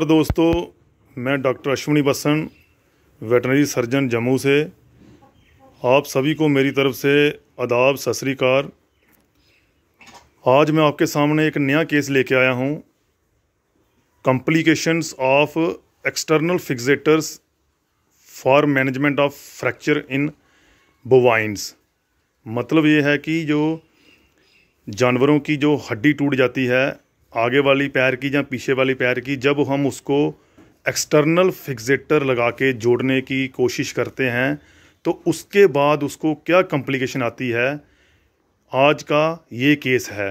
नमस्कार दोस्तों मैं डॉक्टर अश्विनी बसन वेटनरी सर्जन जम्मू से आप सभी को मेरी तरफ से आदाब सत आज मैं आपके सामने एक नया केस लेके आया हूँ complications of external fixators for management of fracture in bovines मतलब ये है कि जो जानवरों की जो हड्डी टूट जाती है आगे वाली पैर की या पीछे वाली पैर की जब हम उसको एक्सटर्नल फिक्सेटर लगा के जोड़ने की कोशिश करते हैं तो उसके बाद उसको क्या कम्प्लिकेशन आती है आज का ये केस है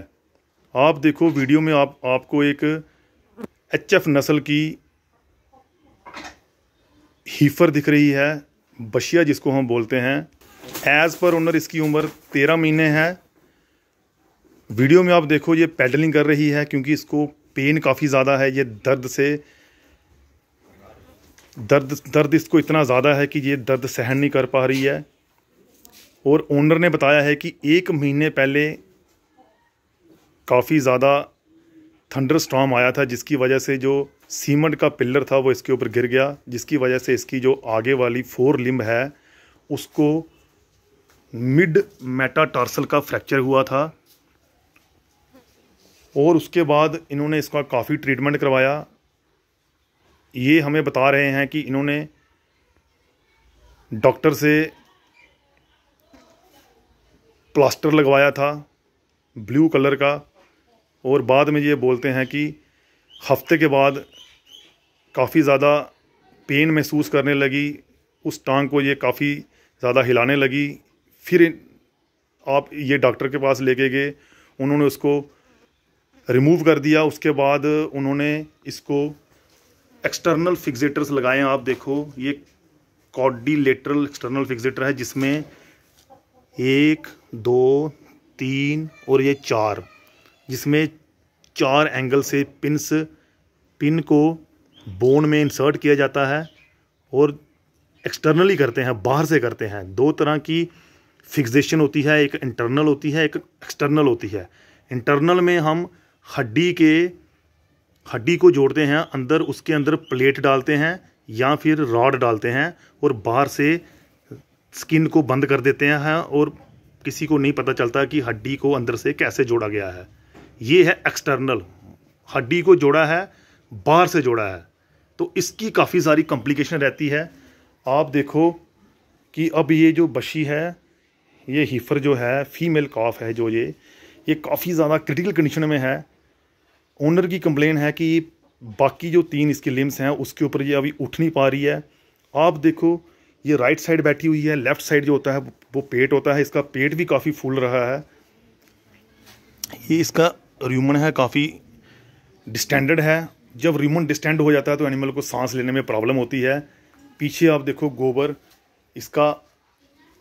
आप देखो वीडियो में आप आपको एक एच एफ नस्ल की हीफर दिख रही है बशिया जिसको हम बोलते हैं एज़ पर ओनर इसकी उम्र तेरह महीने है वीडियो में आप देखो ये पैडलिंग कर रही है क्योंकि इसको पेन काफ़ी ज़्यादा है ये दर्द से दर्द दर्द इसको इतना ज़्यादा है कि ये दर्द सहन नहीं कर पा रही है और ओनर ने बताया है कि एक महीने पहले काफ़ी ज़्यादा थंडर स्टॉम आया था जिसकी वजह से जो सीमेंट का पिलर था वो इसके ऊपर गिर गया जिसकी वजह से इसकी जो आगे वाली फोर लिम्ब है उसको मिड मेटाटार्सल का फ्रैक्चर हुआ था और उसके बाद इन्होंने इसका काफ़ी ट्रीटमेंट करवाया ये हमें बता रहे हैं कि इन्होंने डॉक्टर से प्लास्टर लगवाया था ब्लू कलर का और बाद में ये बोलते हैं कि हफ्ते के बाद काफ़ी ज़्यादा पेन महसूस करने लगी उस टांग को ये काफ़ी ज़्यादा हिलाने लगी फिर आप ये डॉक्टर के पास लेके गए उन्होंने उसको रिमूव कर दिया उसके बाद उन्होंने इसको एक्सटर्नल फिक्सेटर्स लगाए हैं आप देखो ये लेटरल एक्सटर्नल फिक्सेटर है जिसमें एक दो तीन और ये चार जिसमें चार एंगल से पिनस पिन को बोन में इंसर्ट किया जाता है और एक्सटर्नली करते हैं बाहर से करते हैं दो तरह की फिक्सेशन होती है एक इंटरनल होती है एक एक्सटर्नल होती है इंटरनल में हम हड्डी के हड्डी को जोड़ते हैं अंदर उसके अंदर प्लेट डालते हैं या फिर रॉड डालते हैं और बाहर से स्किन को बंद कर देते हैं और किसी को नहीं पता चलता कि हड्डी को अंदर से कैसे जोड़ा गया है ये है एक्सटर्नल हड्डी को जोड़ा है बाहर से जोड़ा है तो इसकी काफ़ी सारी कॉम्प्लिकेशन रहती है आप देखो कि अब ये जो बशी है ये हीफर जो है फीमेल काफ है जो ये ये काफ़ी ज़्यादा क्रिटिकल कंडीशन में है ओनर की कंप्लेन है कि बाकी जो तीन इसके लिम्स हैं उसके ऊपर ये अभी उठ नहीं पा रही है आप देखो ये राइट साइड बैठी हुई है लेफ़्ट साइड जो होता है वो पेट होता है इसका पेट भी काफ़ी फूल रहा है ये इसका र्यूमन है काफ़ी डिस्टेंडेड है जब र्यूमन डिस्टेंड हो जाता है तो एनिमल को सांस लेने में प्रॉब्लम होती है पीछे आप देखो गोबर इसका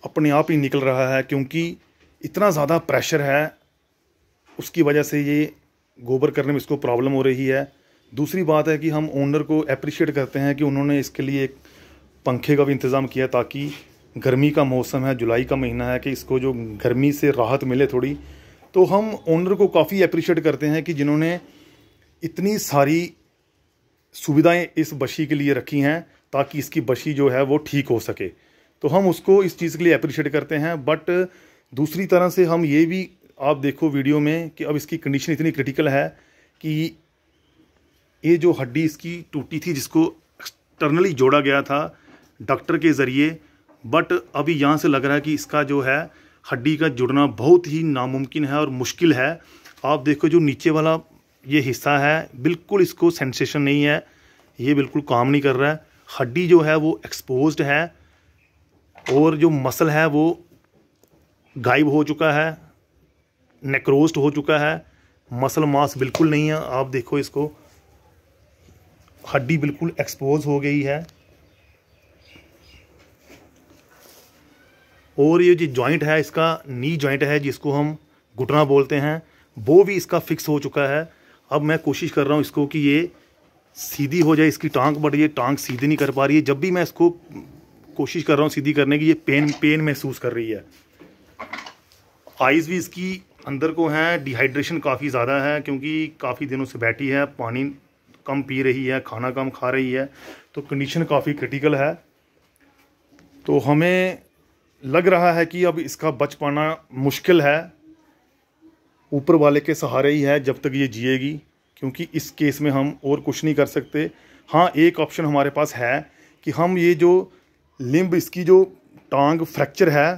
अपने आप ही निकल रहा है क्योंकि इतना ज़्यादा प्रेशर है उसकी वजह से ये गोबर करने में इसको प्रॉब्लम हो रही है दूसरी बात है कि हम ओनर को अप्रिशिएट करते हैं कि उन्होंने इसके लिए एक पंखे का भी इंतज़ाम किया ताकि गर्मी का मौसम है जुलाई का महीना है कि इसको जो गर्मी से राहत मिले थोड़ी तो हम ओनर को काफ़ी अप्रिशिएट करते हैं कि जिन्होंने इतनी सारी सुविधाएं इस बशी के लिए रखी हैं ताकि इसकी बशी जो है वो ठीक हो सके तो हम उसको इस चीज़ के लिए अप्रिशिएट करते हैं बट दूसरी तरह से हम ये भी आप देखो वीडियो में कि अब इसकी कंडीशन इतनी क्रिटिकल है कि ये जो हड्डी इसकी टूटी थी जिसको एक्सटर्नली जोड़ा गया था डॉक्टर के ज़रिए बट अभी यहाँ से लग रहा है कि इसका जो है हड्डी का जुड़ना बहुत ही नामुमकिन है और मुश्किल है आप देखो जो नीचे वाला ये हिस्सा है बिल्कुल इसको सेंसेशन नहीं है ये बिल्कुल काम नहीं कर रहा है हड्डी जो है वो एक्सपोज है और जो मसल है वो गायब हो चुका है नेक्रोस्ट हो चुका है मसल मास बिल्कुल नहीं है आप देखो इसको हड्डी बिल्कुल एक्सपोज हो गई है और ये जो जॉइंट है इसका नी जॉइंट है जिसको हम घुटना बोलते हैं वो भी इसका फिक्स हो चुका है अब मैं कोशिश कर रहा हूँ इसको कि ये सीधी हो जाए इसकी टांग बट ये टांग सीधी नहीं कर पा रही है जब भी मैं इसको कोशिश कर रहा हूँ सीधी करने की ये पेन पेन महसूस कर रही है आइज़ भी इसकी अंदर को हैं डिहाइड्रेशन काफ़ी ज़्यादा है क्योंकि काफ़ी दिनों से बैठी है पानी कम पी रही है खाना कम खा रही है तो कंडीशन काफ़ी क्रिटिकल है तो हमें लग रहा है कि अब इसका बच पाना मुश्किल है ऊपर वाले के सहारे ही है जब तक ये जिएगी क्योंकि इस केस में हम और कुछ नहीं कर सकते हाँ एक ऑप्शन हमारे पास है कि हम ये जो लिम्ब इसकी जो टांग फ्रैक्चर है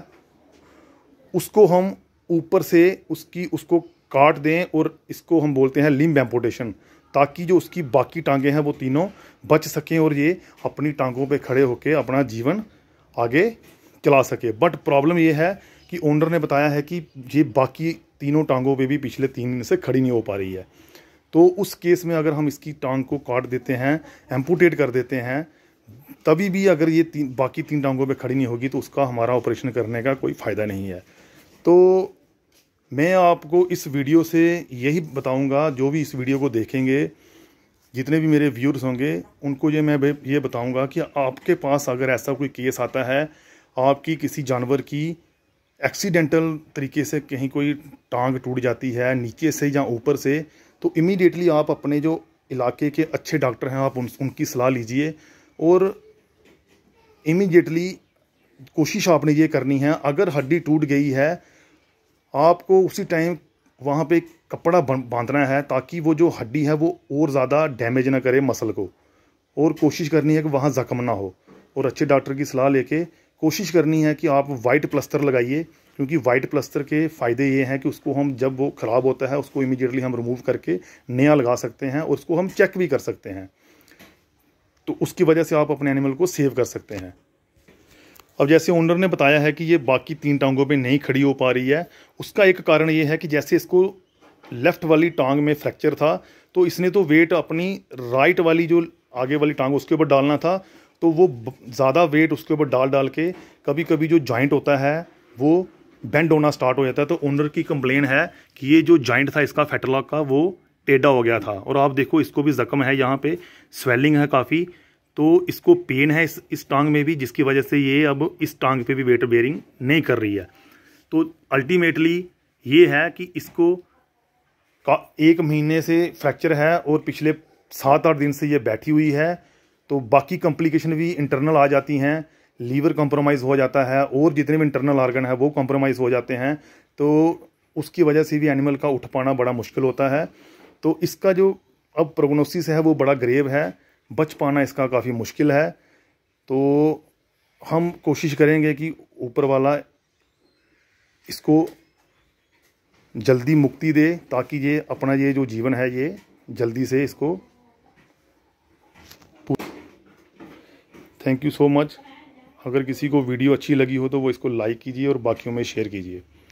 उसको हम ऊपर से उसकी उसको काट दें और इसको हम बोलते हैं लिम्ब एम्पोटेशन ताकि जो उसकी बाकी टांगे हैं वो तीनों बच सकें और ये अपनी टांगों पे खड़े होकर अपना जीवन आगे चला सके बट प्रॉब्लम ये है कि ओनर ने बताया है कि ये बाकी तीनों टांगों पे भी पिछले तीन दिन से खड़ी नहीं हो पा रही है तो उस केस में अगर हम इसकी टांग को काट देते हैं एम्पूटेट कर देते हैं तभी भी अगर ये तीन बाकी तीन टांगों पर खड़ी नहीं होगी तो उसका हमारा ऑपरेशन करने का कोई फ़ायदा नहीं है तो मैं आपको इस वीडियो से यही बताऊंगा जो भी इस वीडियो को देखेंगे जितने भी मेरे व्यूअर्स होंगे उनको ये मैं ये बताऊंगा कि आपके पास अगर ऐसा कोई केस आता है आपकी किसी जानवर की एक्सीडेंटल तरीके से कहीं कोई टांग टूट जाती है नीचे से या ऊपर से तो इमीडिएटली आप अपने जो इलाके के अच्छे डॉक्टर हैं आप उन, उनकी सलाह लीजिए और इमीडिएटली कोशिश आपने ये करनी है अगर हड्डी टूट गई है आपको उसी टाइम वहाँ पे कपड़ा बांधना है ताकि वो जो हड्डी है वो और ज़्यादा डैमेज ना करे मसल को और कोशिश करनी है कि वहाँ ज़ख्म ना हो और अच्छे डॉक्टर की सलाह लेके कोशिश करनी है कि आप वाइट प्लस्तर लगाइए क्योंकि वाइट प्लस्तर के फ़ायदे ये हैं कि उसको हम जब वो ख़राब होता है उसको इमीडिएटली हम रिमूव करके नया लगा सकते हैं और उसको हम चेक भी कर सकते हैं तो उसकी वजह से आप अपने एनिमल को सेव कर सकते हैं अब जैसे ओनर ने बताया है कि ये बाकी तीन टांगों पे नहीं खड़ी हो पा रही है उसका एक कारण ये है कि जैसे इसको लेफ़्ट वाली टांग में फ्रैक्चर था तो इसने तो वेट अपनी राइट वाली जो आगे वाली टांग उसके ऊपर डालना था तो वो ज़्यादा वेट उसके ऊपर डाल डाल के कभी कभी जो जॉइंट होता है वो बेंड होना स्टार्ट हो जाता है तो ओनर की कंप्लेन है कि ये जो जॉइंट था इसका फेटलॉक का वो टेढ़ा हो गया था और आप देखो इसको भी ज़ख्म है यहाँ पे स्वेलिंग है काफ़ी तो इसको पेन है इस इस टांग में भी जिसकी वजह से ये अब इस टांग पे भी वेट बेयरिंग नहीं कर रही है तो अल्टीमेटली ये है कि इसको का एक महीने से फ्रैक्चर है और पिछले सात आठ दिन से ये बैठी हुई है तो बाकी कॉम्प्लिकेशन भी इंटरनल आ जाती हैं लीवर कॉम्प्रोमाइज़ हो जाता है और जितने भी इंटरनल ऑर्गन है वो कॉम्प्रोमाइज़ हो जाते हैं तो उसकी वजह से भी एनिमल का उठ पाना बड़ा मुश्किल होता है तो इसका जो अब प्रोग्नोसिस है वो बड़ा ग्रेव है बच पाना इसका काफ़ी मुश्किल है तो हम कोशिश करेंगे कि ऊपर वाला इसको जल्दी मुक्ति दे ताकि ये अपना ये जो जीवन है ये जल्दी से इसको थैंक यू सो मच अगर किसी को वीडियो अच्छी लगी हो तो वो इसको लाइक कीजिए और बाकियों में शेयर कीजिए